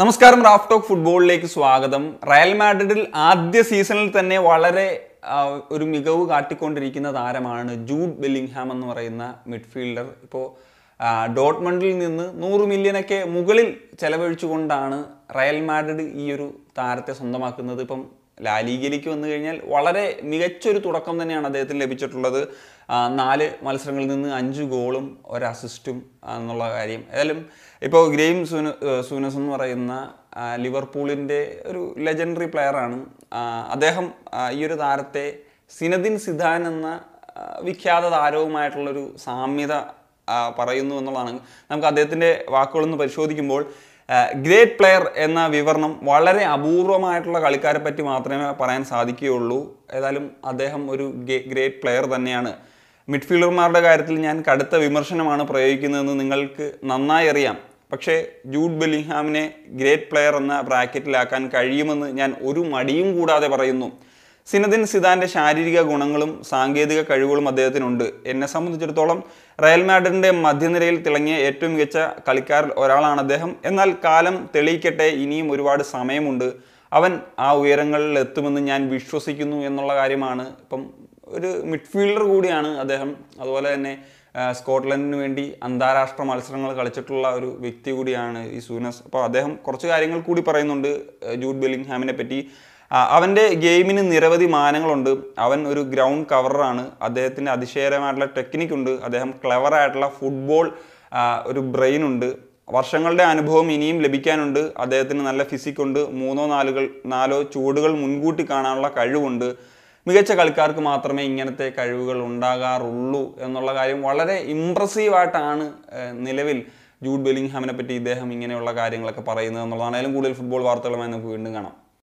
നമസ്കാരം Raf talk ഫുട്ബോളിലേക്ക് സ്വാഗതം റയൽ മാഡ്രിഡിൽ ആദ്യ സീസണിൽ തന്നെ വളരെ ഒരു മികവ് കാട്ടിക്കൊണ്ടിരിക്കുന്ന താരമാണ് ജൂഡ് ബെല്ലിംഗ്ഹാം എന്ന് പറയുന്ന മിഡ്ഫീൽഡർ ഇപ്പോൾ ഡോട്ട്മണ്ടിൽ നിന്ന് നൂറ് മില്യനൊക്കെ മുകളിൽ ചെലവഴിച്ചുകൊണ്ടാണ് റയൽ മാഡ്രിഡ് ഈ ഒരു താരത്തെ സ്വന്തമാക്കുന്നത് ഇപ്പം ലാലീഗയിലേക്ക് വന്നു കഴിഞ്ഞാൽ വളരെ മികച്ചൊരു തുടക്കം തന്നെയാണ് അദ്ദേഹത്തിന് ലഭിച്ചിട്ടുള്ളത് നാല് മത്സരങ്ങളിൽ നിന്ന് അഞ്ച് ഗോളും ഒരു അസിസ്റ്റും എന്നുള്ള കാര്യം ഏതായാലും ഇപ്പോൾ ഗ്രെയിം സൂന സൂനസ് എന്ന് പറയുന്ന ലിവർപൂളിൻ്റെ ഒരു ലെജൻഡറി പ്ലെയറാണ് അദ്ദേഹം ഈ ഒരു താരത്തെ സിനദിൻ സിദാൻ എന്ന വിഖ്യാത താരവുമായിട്ടുള്ളൊരു സാമ്യത പറയുന്നു എന്നുള്ളതാണ് നമുക്ക് അദ്ദേഹത്തിൻ്റെ വാക്കുകളൊന്ന് പരിശോധിക്കുമ്പോൾ ഗ്രേറ്റ് പ്ലെയർ എന്ന വിവരണം വളരെ അപൂർവമായിട്ടുള്ള കളിക്കാരെ പറ്റി മാത്രമേ പറയാൻ സാധിക്കുകയുള്ളൂ ഏതായാലും അദ്ദേഹം ഒരു ഗ്രേറ്റ് പ്ലെയർ തന്നെയാണ് മിഡ്ഫീൽഡർമാരുടെ കാര്യത്തിൽ ഞാൻ കടുത്ത വിമർശനമാണ് പ്രയോഗിക്കുന്നതെന്ന് നിങ്ങൾക്ക് നന്നായി അറിയാം പക്ഷേ ജൂഡ് ബെലിംഗ്ഹാമിനെ ഗ്രേറ്റ് പ്ലെയർ എന്ന ബ്രാക്കറ്റിലാക്കാൻ കഴിയുമെന്ന് ഞാൻ ഒരു മടിയും കൂടാതെ പറയുന്നു സിനദിൻ സിദാൻ്റെ ശാരീരിക ഗുണങ്ങളും സാങ്കേതിക കഴിവുകളും അദ്ദേഹത്തിനുണ്ട് എന്നെ സംബന്ധിച്ചിടത്തോളം റയൽ മാഡ്രിഡിൻ്റെ മധ്യനിരയിൽ തിളങ്ങിയ ഏറ്റവും മികച്ച കളിക്കാരിൽ ഒരാളാണ് അദ്ദേഹം എന്നാൽ കാലം തെളിയിക്കട്ടെ ഇനിയും ഒരുപാട് സമയമുണ്ട് അവൻ ആ ഉയരങ്ങളിൽ എത്തുമെന്ന് ഞാൻ വിശ്വസിക്കുന്നു എന്നുള്ള കാര്യമാണ് ഇപ്പം ഒരു മിഡ്ഫീൽഡർ കൂടിയാണ് അദ്ദേഹം അതുപോലെ തന്നെ സ്കോട്ട്ലൻഡിന് വേണ്ടി അന്താരാഷ്ട്ര മത്സരങ്ങൾ കളിച്ചിട്ടുള്ള ഒരു വ്യക്തി കൂടിയാണ് ഈ സൂനസ് അപ്പോൾ അദ്ദേഹം കുറച്ച് കാര്യങ്ങൾ കൂടി പറയുന്നുണ്ട് ജൂഡ് ബെല്ലിംഗ്ഹാമിനെ പറ്റി അവൻ്റെ ഗെയിമിന് നിരവധി മാനങ്ങളുണ്ട് അവൻ ഒരു ഗ്രൗണ്ട് കവറാണ് അദ്ദേഹത്തിൻ്റെ അതിശയകരമായിട്ടുള്ള ടെക്നിക് ഉണ്ട് അദ്ദേഹം ക്ലവറായിട്ടുള്ള ഫുട്ബോൾ ഒരു ബ്രെയിൻ ഉണ്ട് വർഷങ്ങളുടെ അനുഭവം ഇനിയും ലഭിക്കാനുണ്ട് അദ്ദേഹത്തിന് നല്ല ഫിസിക്കുണ്ട് മൂന്നോ നാലുകൾ നാലോ ചുവടുകൾ മുൻകൂട്ടി കാണാനുള്ള കഴിവുണ്ട് മികച്ച കളിക്കാർക്ക് മാത്രമേ ഇങ്ങനത്തെ കഴിവുകൾ ഉണ്ടാകാറുള്ളൂ എന്നുള്ള കാര്യം വളരെ ഇമ്പ്രസീവായിട്ടാണ് നിലവിൽ ജൂഡ് ബെലിംഗ്ഹാമിനെ പറ്റി ഇദ്ദേഹം ഇങ്ങനെയുള്ള കാര്യങ്ങളൊക്കെ പറയുന്നത് എന്നുള്ളതാണ് കൂടുതൽ ഫുട്ബോൾ വാർത്തകളുമായി നമുക്ക് വീണ്ടും കാണാം